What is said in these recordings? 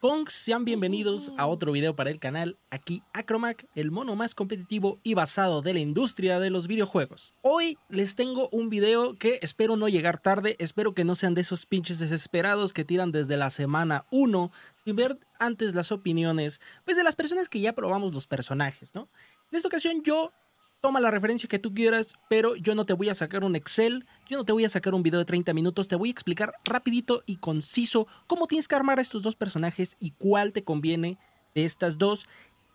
Punks, sean bienvenidos a otro video para el canal, aquí Acromac, el mono más competitivo y basado de la industria de los videojuegos. Hoy les tengo un video que espero no llegar tarde, espero que no sean de esos pinches desesperados que tiran desde la semana 1 sin ver antes las opiniones, pues de las personas que ya probamos los personajes, ¿no? En esta ocasión yo toma la referencia que tú quieras, pero yo no te voy a sacar un Excel, yo no te voy a sacar un video de 30 minutos, te voy a explicar rapidito y conciso cómo tienes que armar a estos dos personajes y cuál te conviene de estas dos,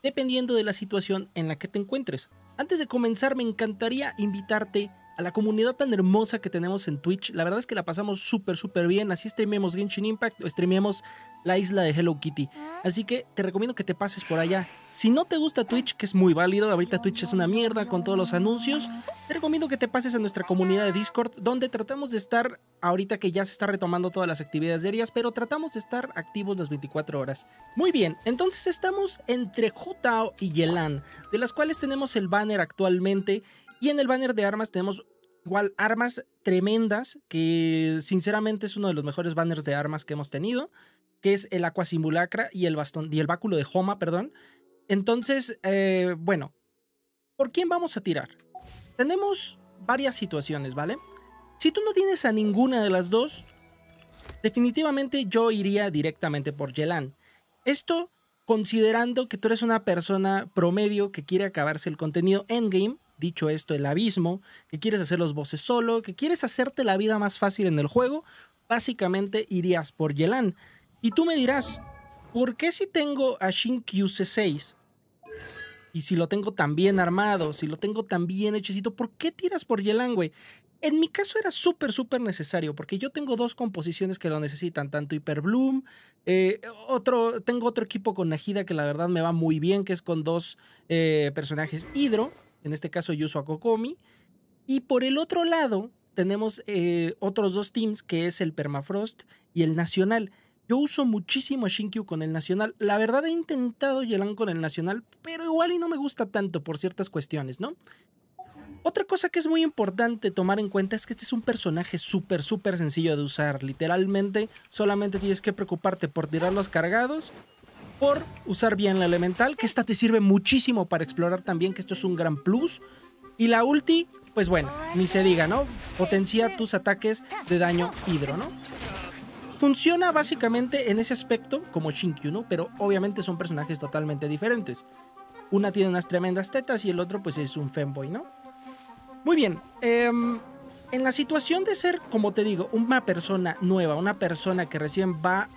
dependiendo de la situación en la que te encuentres. Antes de comenzar, me encantaría invitarte a a la comunidad tan hermosa que tenemos en Twitch. La verdad es que la pasamos súper, súper bien. Así streamemos Genshin Impact o streameamos la isla de Hello Kitty. Así que te recomiendo que te pases por allá. Si no te gusta Twitch, que es muy válido, ahorita Twitch es una mierda con todos los anuncios, te recomiendo que te pases a nuestra comunidad de Discord, donde tratamos de estar, ahorita que ya se está retomando todas las actividades diarias, pero tratamos de estar activos las 24 horas. Muy bien, entonces estamos entre Jutao y Yelan, de las cuales tenemos el banner actualmente y en el banner de armas tenemos igual armas tremendas, que sinceramente es uno de los mejores banners de armas que hemos tenido, que es el Aqua Simulacra y el, bastón, y el báculo de Homa, perdón. Entonces, eh, bueno, ¿por quién vamos a tirar? Tenemos varias situaciones, ¿vale? Si tú no tienes a ninguna de las dos, definitivamente yo iría directamente por Yelan. Esto considerando que tú eres una persona promedio que quiere acabarse el contenido endgame dicho esto, el abismo, que quieres hacer los voces solo, que quieres hacerte la vida más fácil en el juego, básicamente irías por Yelan. Y tú me dirás, ¿por qué si tengo a Shin C6 y si lo tengo tan bien armado, si lo tengo tan bien hechicito ¿por qué tiras por Yelan, güey? En mi caso era súper, súper necesario, porque yo tengo dos composiciones que lo necesitan, tanto Hyperbloom, Bloom eh, otro, tengo otro equipo con Najida que la verdad me va muy bien, que es con dos eh, personajes Hidro, en este caso yo uso a Kokomi. Y por el otro lado, tenemos eh, otros dos teams, que es el Permafrost y el Nacional. Yo uso muchísimo a Shinkyu con el Nacional. La verdad he intentado Yelan con el Nacional, pero igual y no me gusta tanto por ciertas cuestiones, ¿no? Otra cosa que es muy importante tomar en cuenta es que este es un personaje súper, súper sencillo de usar. Literalmente, solamente tienes que preocuparte por tirar los cargados por usar bien la elemental, que esta te sirve muchísimo para explorar también, que esto es un gran plus. Y la ulti, pues bueno, ni se diga, ¿no? Potencia tus ataques de daño hidro, ¿no? Funciona básicamente en ese aspecto como Shinkyu, ¿no? Pero obviamente son personajes totalmente diferentes. Una tiene unas tremendas tetas y el otro pues es un femboy, ¿no? Muy bien, em, en la situación de ser, como te digo, una persona nueva, una persona que recién va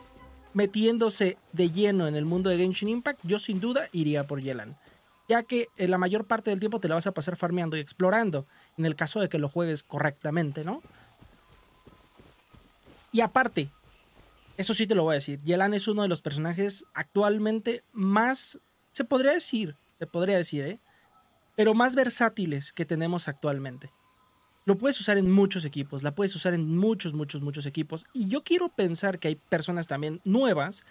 metiéndose de lleno en el mundo de Genshin Impact, yo sin duda iría por Yelan. Ya que eh, la mayor parte del tiempo te la vas a pasar farmeando y explorando, en el caso de que lo juegues correctamente, ¿no? Y aparte, eso sí te lo voy a decir, Yelan es uno de los personajes actualmente más, se podría decir, se podría decir, ¿eh? Pero más versátiles que tenemos actualmente. Lo puedes usar en muchos equipos, la puedes usar en muchos, muchos, muchos equipos. Y yo quiero pensar que hay personas también nuevas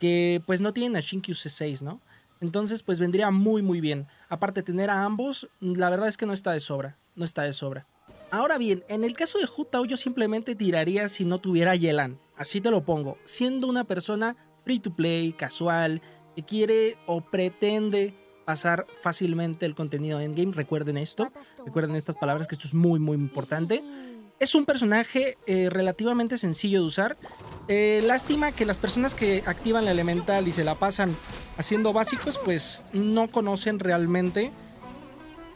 que pues no tienen a Shinkyu C6, ¿no? Entonces pues vendría muy, muy bien. Aparte tener a ambos, la verdad es que no está de sobra, no está de sobra. Ahora bien, en el caso de Hutao yo simplemente tiraría si no tuviera Yelan, así te lo pongo, siendo una persona free to play, casual, que quiere o pretende pasar fácilmente el contenido EN Endgame. Recuerden esto, recuerden estas palabras, que esto es muy, muy importante. Es un personaje eh, relativamente sencillo de usar. Eh, lástima que las personas que activan la elemental y se la pasan haciendo básicos, pues no conocen realmente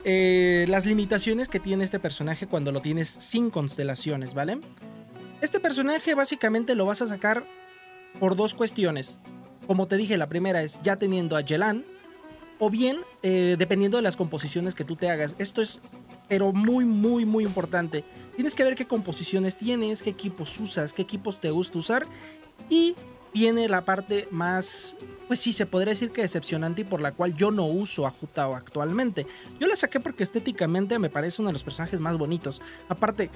eh, las limitaciones que tiene este personaje cuando lo tienes sin constelaciones, ¿vale? Este personaje básicamente lo vas a sacar por dos cuestiones. Como te dije, la primera es ya teniendo a Yelan, o bien, eh, dependiendo de las composiciones que tú te hagas. Esto es, pero muy, muy, muy importante. Tienes que ver qué composiciones tienes, qué equipos usas, qué equipos te gusta usar. Y viene la parte más, pues sí, se podría decir que decepcionante y por la cual yo no uso a Jutao actualmente. Yo la saqué porque estéticamente me parece uno de los personajes más bonitos. Aparte,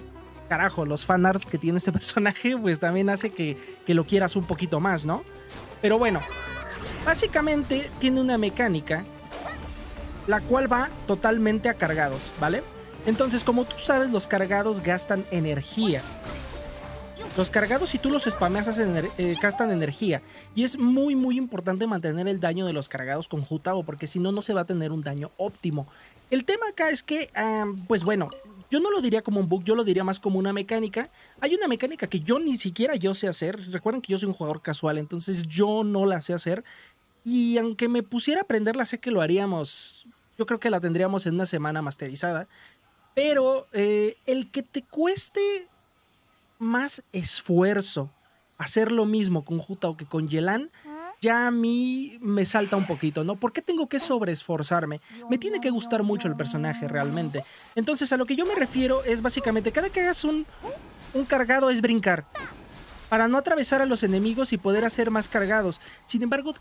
carajo, los fanarts que tiene este personaje, pues también hace que, que lo quieras un poquito más, ¿no? Pero bueno, básicamente tiene una mecánica la cual va totalmente a cargados, ¿vale? Entonces, como tú sabes, los cargados gastan energía. Los cargados, si tú los spameas, eh, gastan energía. Y es muy, muy importante mantener el daño de los cargados con Jutao, porque si no, no se va a tener un daño óptimo. El tema acá es que, pues bueno, yo no lo diría como un bug, yo lo diría más como una mecánica. Hay una mecánica que yo ni siquiera yo sé hacer. Recuerden que yo soy un jugador casual, entonces yo no la sé hacer. Y aunque me pusiera a aprenderla, sé que lo haríamos yo creo que la tendríamos en una semana masterizada. Pero eh, el que te cueste más esfuerzo hacer lo mismo con Juta o que con Yelan, ya a mí me salta un poquito, ¿no? ¿Por qué tengo que sobreesforzarme? Me tiene que gustar mucho el personaje realmente. Entonces, a lo que yo me refiero es básicamente, cada que hagas un, un cargado es brincar. Para no atravesar a los enemigos y poder hacer más cargados. Sin embargo,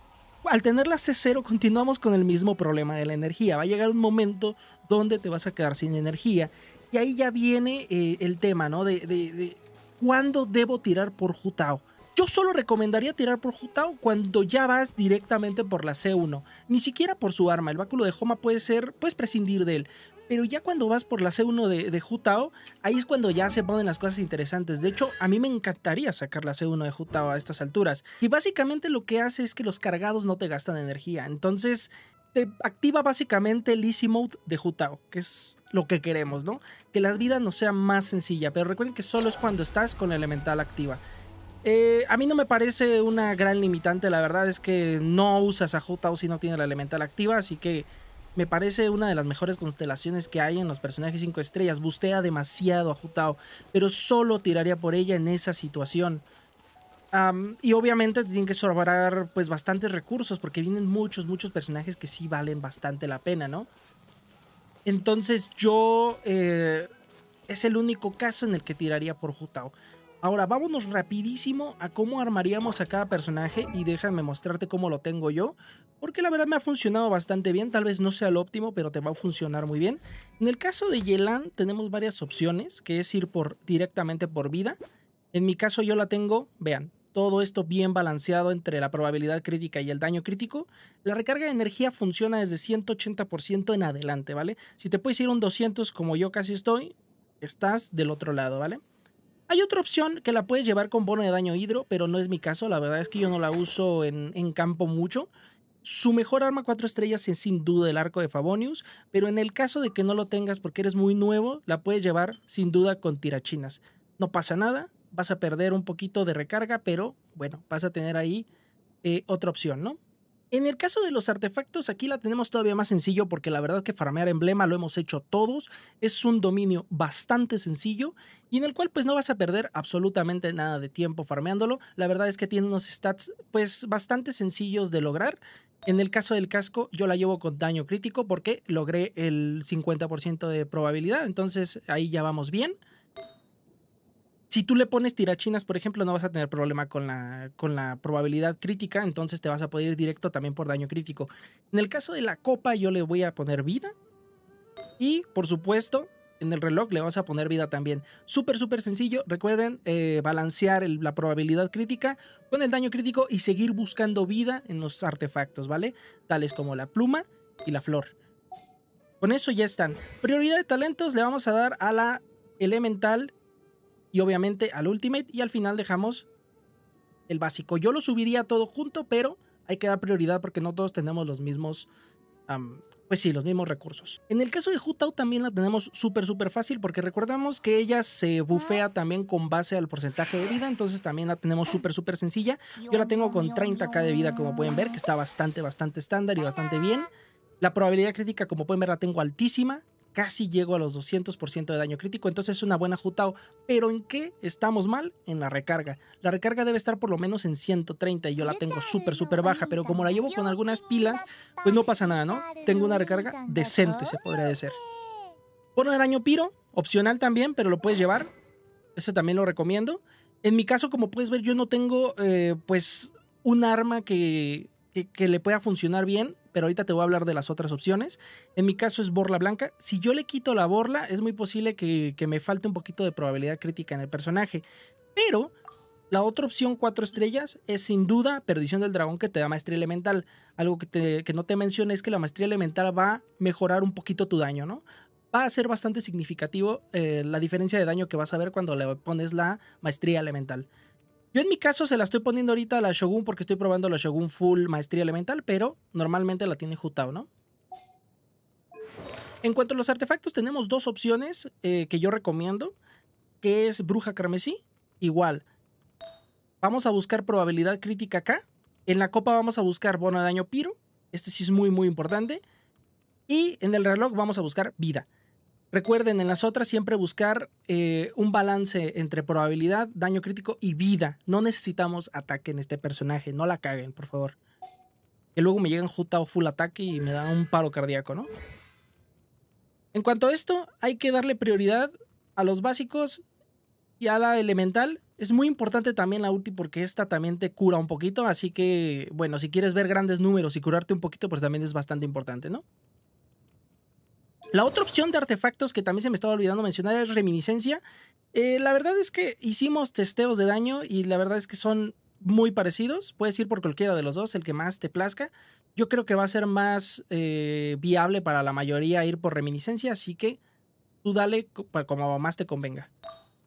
al tener la C0 continuamos con el mismo problema de la energía. Va a llegar un momento donde te vas a quedar sin energía. Y ahí ya viene eh, el tema, ¿no? De, cuándo debo tirar por Jutao. Yo solo recomendaría tirar por Jutao cuando ya vas directamente por la C1, ni siquiera por su arma. El báculo de Homa puede ser, puedes prescindir de él, pero ya cuando vas por la C1 de, de Jutao, ahí es cuando ya se ponen las cosas interesantes. De hecho, a mí me encantaría sacar la C1 de Jutao a estas alturas. Y básicamente lo que hace es que los cargados no te gastan energía. Entonces, te activa básicamente el Easy Mode de Jutao, que es lo que queremos, ¿no? Que la vida no sea más sencilla. Pero recuerden que solo es cuando estás con la elemental activa. Eh, a mí no me parece una gran limitante, la verdad es que no usas a Jutao si no tienes la elemental activa, así que me parece una de las mejores constelaciones que hay en los personajes 5 estrellas. Bustea demasiado a Jutao, pero solo tiraría por ella en esa situación. y obviamente tienen que sobrar pues bastantes recursos porque vienen muchos, muchos personajes que sí valen bastante la pena, ¿no? Entonces yo eh, es el único caso en el que tiraría por Jutao. Ahora vámonos rapidísimo a cómo armaríamos a cada personaje y déjame mostrarte cómo lo tengo yo, porque la verdad me ha funcionado bastante bien, tal vez no sea lo óptimo, pero te va a funcionar muy bien. En el caso de Yelan tenemos varias opciones, que es ir por, directamente por vida. En mi caso yo la tengo, vean, todo esto bien balanceado entre la probabilidad crítica y el daño crítico, la recarga de energía funciona desde 180% en adelante, ¿vale? Si te puedes ir un 200 como yo casi estoy, estás del otro lado, ¿vale? Hay otra opción que la puedes llevar con bono de daño hidro, pero no es mi caso. La verdad es que yo no la uso en, campo mucho. Su mejor arma 4 estrellas es sin duda el arco de Fabonius, pero en el caso de que no lo tengas porque eres muy nuevo, la puedes llevar sin duda con tirachinas. No pasa nada, vas a perder un poquito de recarga, pero bueno, vas a tener ahí eh, otra opción, ¿no? En el caso de los artefactos, aquí la tenemos todavía más sencillo porque la verdad que farmear emblema lo hemos hecho todos. Es un dominio bastante sencillo y en el cual pues no vas a perder absolutamente nada de tiempo farmeándolo. La verdad es que tiene unos stats pues bastante sencillos de lograr. En el caso del casco, yo la llevo con daño crítico porque logré el 50% de probabilidad, entonces ahí ya vamos bien. Si tú le pones tirachinas, por ejemplo, no vas a tener problema con la, con la probabilidad crítica, entonces te vas a poder ir directo también por daño crítico. En el caso de la copa, yo le voy a poner vida. Y, por supuesto, en el reloj le vamos a poner vida también. Súper, súper sencillo. Recuerden eh, balancear la probabilidad crítica con el daño crítico y seguir buscando vida en los artefactos, ¿vale? Tales como la pluma y la flor. Con eso ya están. Prioridad de talentos le vamos a dar a la elemental y obviamente al Ultimate y al final dejamos el básico. Yo lo subiría todo junto, pero hay que dar prioridad porque no todos tenemos los mismos... pues sí, los mismos recursos. En el caso de Hutao también la tenemos súper, súper fácil porque recordamos que ella se bufea también con base al porcentaje de vida, entonces también la tenemos súper, súper sencilla. Yo la tengo con 30k de vida, como pueden ver, que está bastante, bastante estándar y bastante bien. La probabilidad crítica, como pueden ver, la tengo altísima casi llego a los 200% de daño crítico, entonces es una buena Jutao. Pero ¿en qué estamos mal? En la recarga. La recarga debe estar por lo menos en 130 y yo la tengo súper, súper baja, pero como la llevo con algunas pilas, pues no pasa nada, ¿no? Tengo una recarga decente, se podría decir. Bono de daño piro, opcional también, pero lo puedes llevar. Eso también lo recomiendo. En mi caso, como puedes ver, yo no tengo, eh, pues, un arma que que, le pueda funcionar bien, pero ahorita te voy a hablar de las otras opciones. En mi caso es borla blanca. Si yo le quito la borla, es muy posible que, me falte un poquito de probabilidad crítica en el personaje. Pero la otra opción, cuatro estrellas, es sin duda Perdición del Dragón que te da maestría elemental. Algo que, no te mencioné es que la maestría elemental va a mejorar un poquito tu daño, ¿no? Va a ser bastante significativo eh, la diferencia de daño que vas a ver cuando le pones la maestría elemental. Yo en mi caso se la estoy poniendo ahorita a la Shogun porque estoy probando la Shogun Full Maestría Elemental, pero normalmente la tiene Jutao, ¿no? En cuanto a los artefactos, tenemos dos opciones eh, que yo recomiendo, que es Bruja Carmesí, igual. Vamos a buscar probabilidad crítica acá. En la copa vamos a buscar bono de daño piro, este sí es muy muy importante. Y en el reloj vamos a buscar vida. Recuerden, en las otras siempre buscar eh, un balance entre probabilidad, daño crítico y vida. No necesitamos ataque en este personaje. No la caguen, por favor. Que luego me llegan Juta o full ataque y me da un paro cardíaco, ¿no? En cuanto a esto, hay que darle prioridad a los básicos y a la elemental. Es muy importante también la ulti porque esta también te cura un poquito. Así que, bueno, si quieres ver grandes números y curarte un poquito, pues también es bastante importante, ¿no? La otra opción de artefactos que también se me estaba olvidando mencionar es reminiscencia. Eh, la verdad es que hicimos testeos de daño y la verdad es que son muy parecidos. Puedes ir por cualquiera de los dos, el que más te plazca. Yo creo que va a ser más eh, viable para la mayoría ir por reminiscencia, así que tú dale como más te convenga.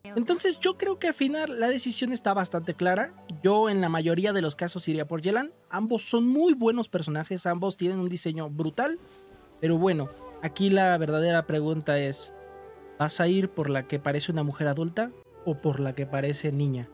Entonces yo creo que al final la decisión está bastante clara. Yo en la mayoría de los casos iría por Yelan. Ambos son muy buenos personajes, ambos tienen un diseño brutal. Pero bueno, Aquí la verdadera pregunta es, ¿vas a ir por la que parece una mujer adulta o por la que parece niña?